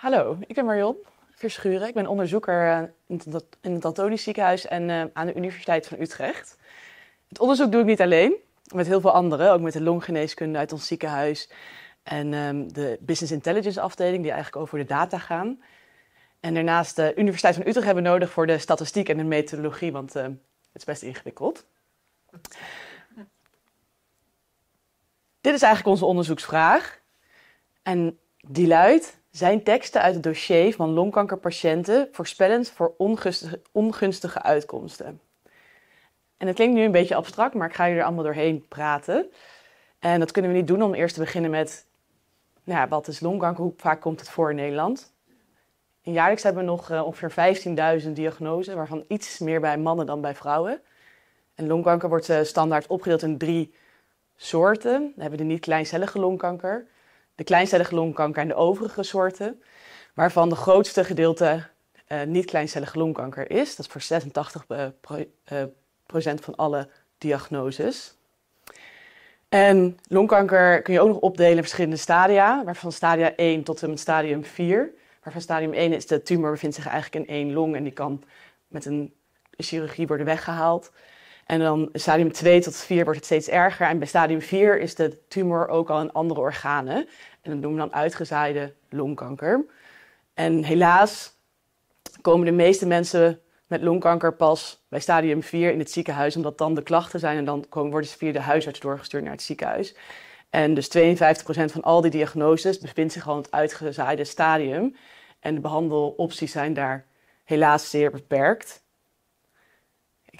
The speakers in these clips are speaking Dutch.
Hallo, ik ben Marion Verschuren. Ik ben onderzoeker eh, in het Antonisch Ziekenhuis en eh, aan de Universiteit van Utrecht. Het onderzoek doe ik niet alleen, met heel veel anderen, ook met de longgeneeskunde uit ons ziekenhuis en ehm, de Business Intelligence afdeling, die eigenlijk over de data gaan. En daarnaast de eh, Universiteit van Utrecht hebben we nodig voor de statistiek en de methodologie, want het is best ingewikkeld. Dit is eigenlijk onze onderzoeksvraag. En die luidt: zijn teksten uit het dossier van longkankerpatiënten voorspellend voor ongunstige, uitkomsten? En het klinkt nu een beetje abstract, maar ik ga jullie er allemaal doorheen praten. En dat kunnen we niet doen om eerst te beginnen met nou ja, wat is longkanker, hoe vaak komt het voor in Nederland? jaarlijks hebben we nog eh, ongeveer 15.000 diagnoses, waarvan iets meer bij mannen dan bij vrouwen. En longkanker wordt eh, standaard opgedeeld in drie soorten. We hebben de niet-kleincellige longkanker, de kleincellige longkanker en de overige soorten, waarvan de grootste gedeelte eh, niet-kleincellige longkanker is. Dat is voor 86% eh, eh, procent van alle diagnoses. En longkanker kun je ook nog opdelen in verschillende stadia, waarvan stadia 1 tot en met stadium 4. Waarvan stadium 1 is de tumor bevindt zich eigenlijk in één long en die kan met een chirurgie worden weggehaald. En dan stadium 2 tot 4 wordt het steeds erger. En bij stadium 4 is de tumor ook al in andere organen. En dat noemen we dan uitgezaaide longkanker. En helaas komen de meeste mensen met longkanker pas bij stadium 4 in het ziekenhuis, omdat dan de klachten zijn en dan komen, worden ze via de huisarts doorgestuurd naar het ziekenhuis. En dus 52% van al die diagnoses bevindt zich al in het uitgezaaide stadium. En de behandelopties zijn daar helaas zeer beperkt.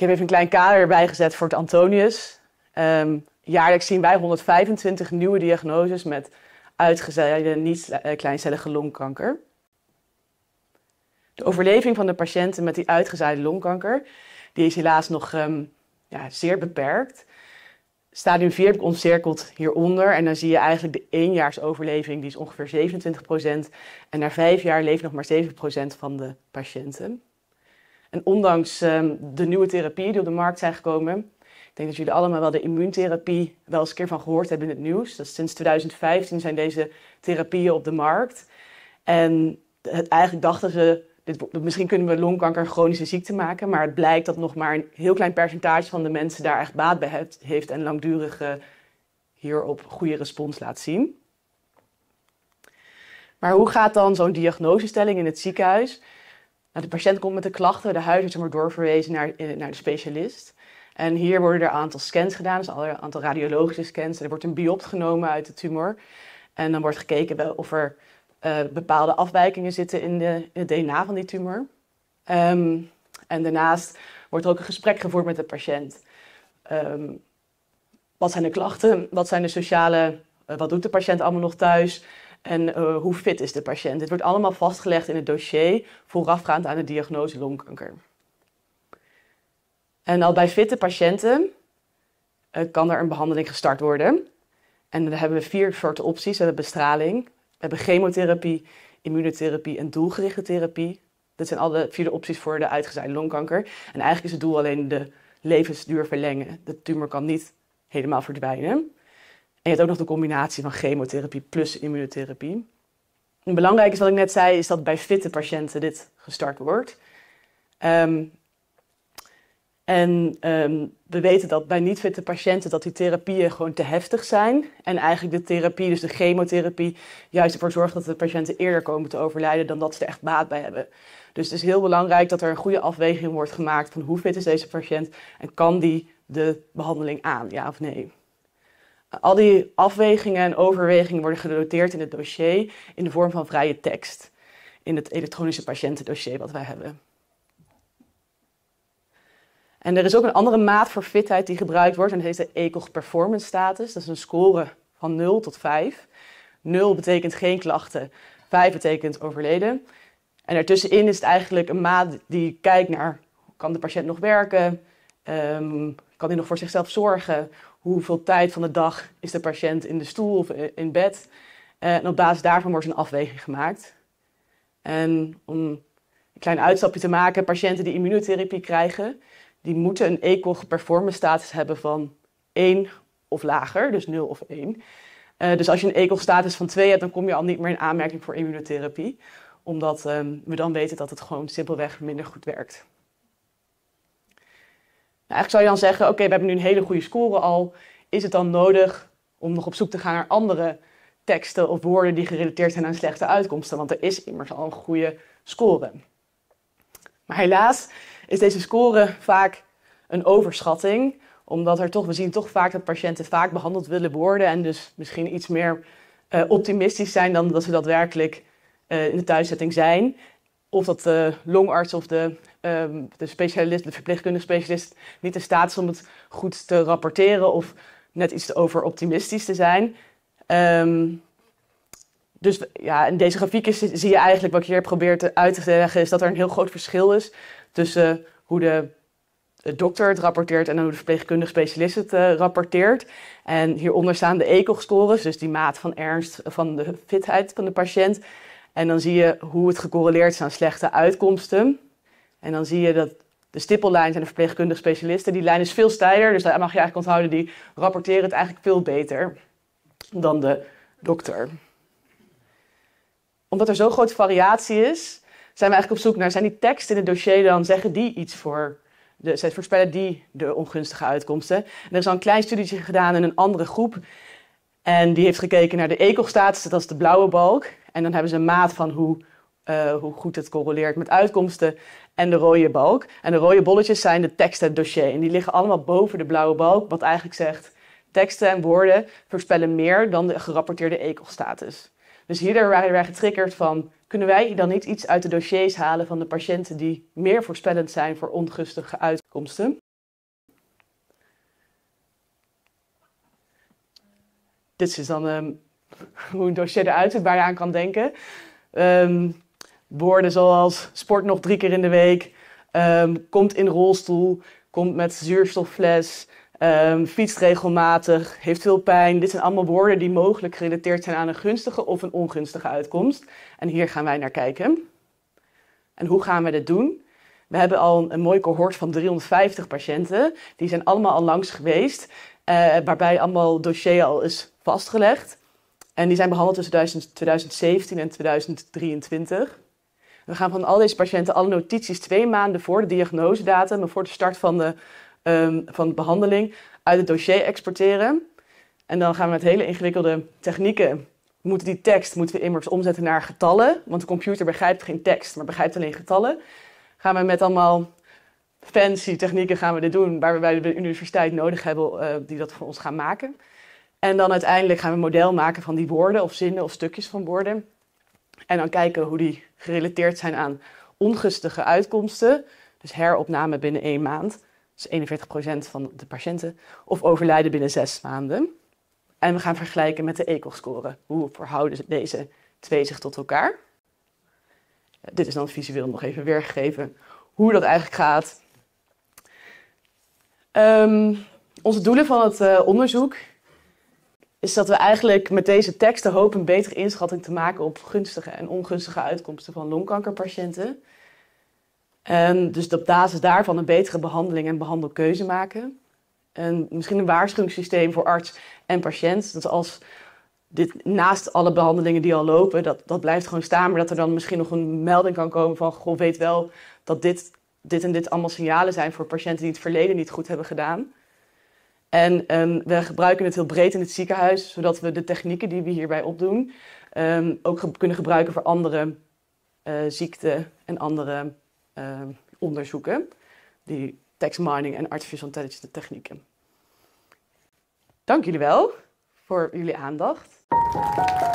Ik heb even een klein kader erbij gezet voor het Antonius. Ehm, jaarlijks zien wij 125 nieuwe diagnoses met uitgezeide niet-kleincellige eh, longkanker. De overleving van de patiënten met die uitgezaaide longkanker, die is helaas nog ehm, ja, zeer beperkt. Stadium 4 heb ik ontcirkeld hieronder en dan zie je eigenlijk de éénjaarsoverleving, die is ongeveer 27%. En na vijf jaar leeft nog maar 7% van de patiënten. En ondanks ehm, de nieuwe therapieën die op de markt zijn gekomen, ik denk dat jullie allemaal wel de immuuntherapie wel eens een keer van gehoord hebben in het nieuws. Dat sinds 2015 zijn deze therapieën op de markt. En het, eigenlijk dachten ze, dit, misschien kunnen we longkanker een chronische ziekte maken, maar het blijkt dat nog maar een heel klein percentage van de mensen daar echt baat bij heeft, en langdurig hierop goede respons laat zien. Maar hoe gaat dan zo'n diagnosestelling in het ziekenhuis? Nou, de patiënt komt met de klachten, de huisarts wordt doorverwezen naar, eh, naar de specialist. En hier worden er een aantal scans gedaan, dus een aantal radiologische scans. Er wordt een biopt genomen uit de tumor. En dan wordt gekeken of er eh, bepaalde afwijkingen zitten in, de, het DNA van die tumor. Ehm, en daarnaast wordt er ook een gesprek gevoerd met de patiënt. Ehm, wat zijn de klachten? Wat zijn de sociale. Eh, wat doet de patiënt allemaal nog thuis? En eh, hoe fit is de patiënt? Dit wordt allemaal vastgelegd in het dossier voorafgaand aan de diagnose longkanker. En al bij fitte patiënten eh, kan er een behandeling gestart worden. En dan hebben we vier soorten opties. We hebben bestraling, we hebben chemotherapie, immunotherapie en doelgerichte therapie. Dat zijn alle vier de opties voor de uitgezaaide longkanker. En eigenlijk is het doel alleen de levensduur verlengen. De tumor kan niet helemaal verdwijnen je hebt ook nog de combinatie van chemotherapie plus immunotherapie. En belangrijk is wat ik net zei, is dat bij fitte patiënten dit gestart wordt. Ehm, en ehm, we weten dat bij niet-fitte patiënten dat die therapieën gewoon te heftig zijn. En eigenlijk de therapie, dus de chemotherapie, juist ervoor zorgt dat de patiënten eerder komen te overlijden dan dat ze er echt baat bij hebben. Dus het is heel belangrijk dat er een goede afweging wordt gemaakt van hoe fit is deze patiënt en kan die de behandeling aan, ja of nee al die afwegingen en overwegingen worden genoteerd in het dossier in de vorm van vrije tekst. In het elektronische patiëntendossier wat wij hebben. En er is ook een andere maat voor fitheid die gebruikt wordt. En dat heet de ECOG Performance Status. Dat is een score van 0 tot 5. 0 betekent geen klachten. 5 betekent overleden. En ertussenin is het eigenlijk een maat die kijkt naar... kan de patiënt nog werken? Ehm, kan hij nog voor zichzelf zorgen? Hoeveel tijd van de dag is de patiënt in de stoel of in bed? Uh, en op basis daarvan wordt een afweging gemaakt. En om een klein uitstapje te maken, patiënten die immunotherapie krijgen, die moeten een ECOG performance status hebben van 1 of lager, dus 0 of 1. Eh, dus als je een ECOG status van 2 hebt, dan kom je al niet meer in aanmerking voor immunotherapie. Omdat ehm, we dan weten dat het gewoon simpelweg minder goed werkt eigenlijk nou, zou je dan zeggen, oké, we hebben nu een hele goede score al. Is het dan nodig om nog op zoek te gaan naar andere teksten of woorden die gerelateerd zijn aan slechte uitkomsten? Want er is immers al een goede score. Maar helaas is deze score vaak een overschatting. Omdat er toch, we zien toch vaak dat patiënten vaak behandeld willen worden. En dus misschien iets meer eh, optimistisch zijn dan dat ze daadwerkelijk eh, in de thuiszetting zijn of dat de longarts of de, um, de specialist, de verpleegkundige specialist, niet in staat is om het goed te rapporteren of net iets te overoptimistisch te zijn. Um, dus ja, in deze grafiek is, zie je eigenlijk wat ik hier probeer uit te leggen, is dat er een heel groot verschil is tussen eh, hoe de, dokter het rapporteert en hoe de verpleegkundige specialist het eh, rapporteert. En hieronder staan de ECOG-scores, dus die maat van ernst van de fitheid van de patiënt. En dan zie je hoe het gecorreleerd is aan slechte uitkomsten. En dan zie je dat de stippellijn zijn de verpleegkundige specialisten. Die lijn is veel steiler, dus daar mag je eigenlijk onthouden. Die rapporteren het eigenlijk veel beter dan de dokter. Omdat er zo'n grote variatie is, zijn we eigenlijk op zoek naar... zijn die teksten in het dossier dan, zeggen die iets voor... De, ze voorspellen die de ongunstige uitkomsten. er is al een klein studietje gedaan in een andere groep. En die heeft gekeken naar de ecostatus, dat is de blauwe balk. En dan hebben ze een maat van hoe, eh, hoe goed het correleert met uitkomsten. En de rode balk. En de rode bolletjes zijn de tekst en het dossier. En die liggen allemaal boven de blauwe balk, wat eigenlijk zegt... teksten en woorden voorspellen meer dan de gerapporteerde ECO-status. Dus hierdoor waren wij getriggerd van... kunnen wij dan niet iets uit de dossiers halen van de patiënten... die meer voorspellend zijn voor ongunstige uitkomsten? Dit is dan ehm, hoe een dossier eruit ziet waar je aan kan denken. Ehm, woorden zoals sport nog drie keer in de week, ehm, komt in rolstoel, komt met zuurstoffles, um, fietst regelmatig, heeft veel pijn. Dit zijn allemaal woorden die mogelijk gerelateerd zijn aan een gunstige of een ongunstige uitkomst. En hier gaan wij naar kijken. En hoe gaan we dit doen? We hebben al een mooi cohort van 350 patiënten. Die zijn allemaal al langs geweest, eh, waarbij allemaal dossier al is vastgelegd. En die zijn behandeld tussen 2017 en 2023. We gaan van al deze patiënten alle notities twee maanden voor de diagnosedatum en voor de start van de, ehm, van de behandeling uit het dossier exporteren. En dan gaan we met hele ingewikkelde technieken. moeten die tekst moeten we immers omzetten naar getallen, want de computer begrijpt geen tekst, maar begrijpt alleen getallen. Gaan we met allemaal fancy technieken gaan we dit doen, waar we bij de universiteit nodig hebben eh, die dat voor ons gaan maken. En dan uiteindelijk gaan we een model maken van die woorden of zinnen of stukjes van woorden. En dan kijken hoe die gerelateerd zijn aan ongustige uitkomsten. Dus heropname binnen één maand. Dus 41% van de patiënten. Of overlijden binnen zes maanden. En we gaan vergelijken met de ECOG-score. Hoe verhouden deze twee zich tot elkaar? Dit is dan visueel nog even weergegeven hoe dat eigenlijk gaat. Ehm, onze doelen van het eh, onderzoek is dat we eigenlijk met deze teksten hopen een betere inschatting te maken op gunstige en ongunstige uitkomsten van longkankerpatiënten. En dus op basis daarvan een betere behandeling en behandelkeuze maken. En misschien een waarschuwingssysteem voor arts en patiënt. Dat als dit naast alle behandelingen die al lopen, dat, dat blijft gewoon staan. Maar dat er dan misschien nog een melding kan komen van: Goh, weet wel dat dit, dit en dit allemaal signalen zijn voor patiënten die het verleden niet goed hebben gedaan. En ehm, we gebruiken het heel breed in het ziekenhuis, zodat we de technieken die we hierbij opdoen ehm, ook kunnen gebruiken voor andere uh, ziekten en andere ehm, onderzoeken. Die text mining en artificial intelligence technieken. Dank jullie wel voor jullie aandacht.